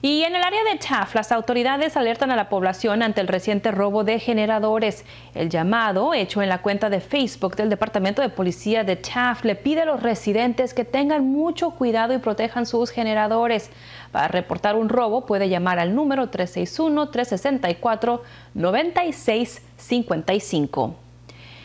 Y en el área de Chaf, las autoridades alertan a la población ante el reciente robo de generadores. El llamado, hecho en la cuenta de Facebook del Departamento de Policía de Chaf, le pide a los residentes que tengan mucho cuidado y protejan sus generadores. Para reportar un robo puede llamar al número 361-364-9655.